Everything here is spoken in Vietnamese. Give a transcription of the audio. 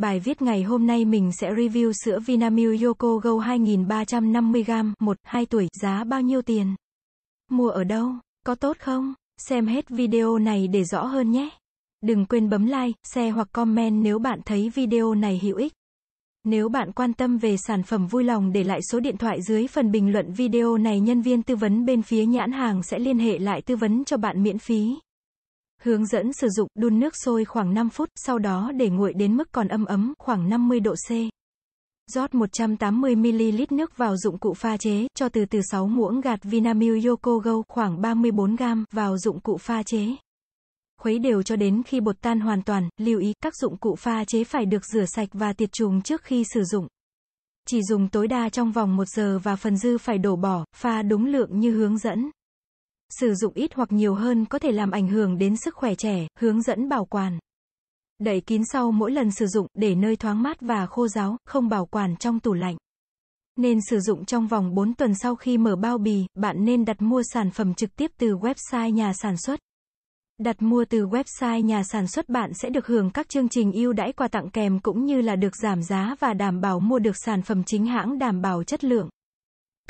Bài viết ngày hôm nay mình sẽ review sữa Vinamilk Yoko Go 2350g, 1, 2 tuổi, giá bao nhiêu tiền? Mua ở đâu? Có tốt không? Xem hết video này để rõ hơn nhé. Đừng quên bấm like, share hoặc comment nếu bạn thấy video này hữu ích. Nếu bạn quan tâm về sản phẩm vui lòng để lại số điện thoại dưới phần bình luận video này nhân viên tư vấn bên phía nhãn hàng sẽ liên hệ lại tư vấn cho bạn miễn phí. Hướng dẫn sử dụng đun nước sôi khoảng 5 phút, sau đó để nguội đến mức còn âm ấm khoảng 50 độ C. Rót 180ml nước vào dụng cụ pha chế, cho từ từ 6 muỗng gạt Vinamilk Yoko Go khoảng 34 gram vào dụng cụ pha chế. Khuấy đều cho đến khi bột tan hoàn toàn, lưu ý các dụng cụ pha chế phải được rửa sạch và tiệt trùng trước khi sử dụng. Chỉ dùng tối đa trong vòng 1 giờ và phần dư phải đổ bỏ, pha đúng lượng như hướng dẫn. Sử dụng ít hoặc nhiều hơn có thể làm ảnh hưởng đến sức khỏe trẻ, hướng dẫn bảo quản. Đậy kín sau mỗi lần sử dụng, để nơi thoáng mát và khô ráo, không bảo quản trong tủ lạnh. Nên sử dụng trong vòng 4 tuần sau khi mở bao bì, bạn nên đặt mua sản phẩm trực tiếp từ website nhà sản xuất. Đặt mua từ website nhà sản xuất bạn sẽ được hưởng các chương trình ưu đãi quà tặng kèm cũng như là được giảm giá và đảm bảo mua được sản phẩm chính hãng đảm bảo chất lượng.